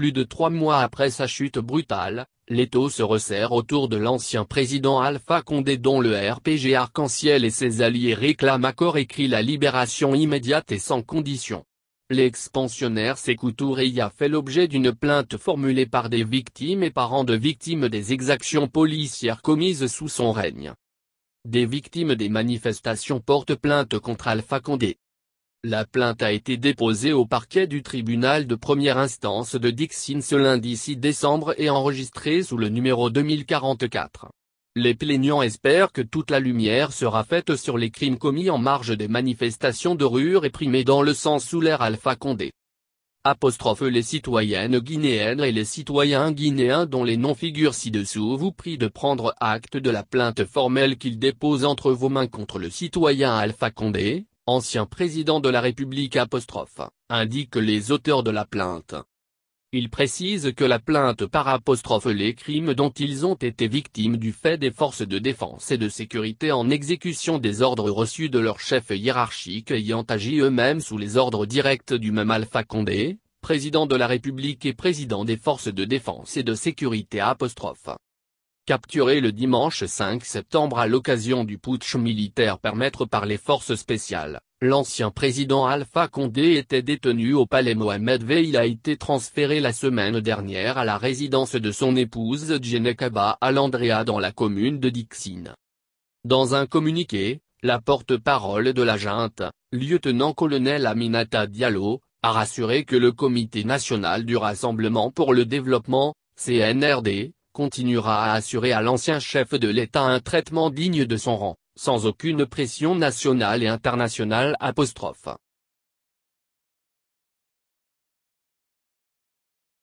Plus de trois mois après sa chute brutale, l'étau se resserre autour de l'ancien président Alpha Condé dont le RPG Arc-en-Ciel et ses alliés réclament à corps écrit la libération immédiate et sans condition. L'expansionnaire Sékou Touré a fait l'objet d'une plainte formulée par des victimes et parents de victimes des exactions policières commises sous son règne. Des victimes des manifestations portent plainte contre Alpha Condé. La plainte a été déposée au parquet du tribunal de première instance de Dixine ce lundi 6 décembre et enregistrée sous le numéro 2044. Les plaignants espèrent que toute la lumière sera faite sur les crimes commis en marge des manifestations de rue réprimées dans le sens sous l'air Alpha Condé. Apostrophe les citoyennes guinéennes et les citoyens guinéens dont les noms figurent ci-dessous vous prie de prendre acte de la plainte formelle qu'ils déposent entre vos mains contre le citoyen Alpha Condé, ancien président de la République apostrophe, indiquent les auteurs de la plainte. Il précise que la plainte par apostrophe les crimes dont ils ont été victimes du fait des forces de défense et de sécurité en exécution des ordres reçus de leur chef hiérarchique ayant agi eux-mêmes sous les ordres directs du même Alpha Condé, président de la République et président des forces de défense et de sécurité apostrophe capturé le dimanche 5 septembre à l'occasion du putsch militaire permettre par les forces spéciales. L'ancien président Alpha Condé était détenu au palais Mohamed V. Il a été transféré la semaine dernière à la résidence de son épouse Djenekaba Alandrea dans la commune de Dixine. Dans un communiqué, la porte-parole de la junte, lieutenant-colonel Aminata Diallo, a rassuré que le Comité national du Rassemblement pour le développement, CNRD, continuera à assurer à l'ancien chef de l'État un traitement digne de son rang, sans aucune pression nationale et internationale.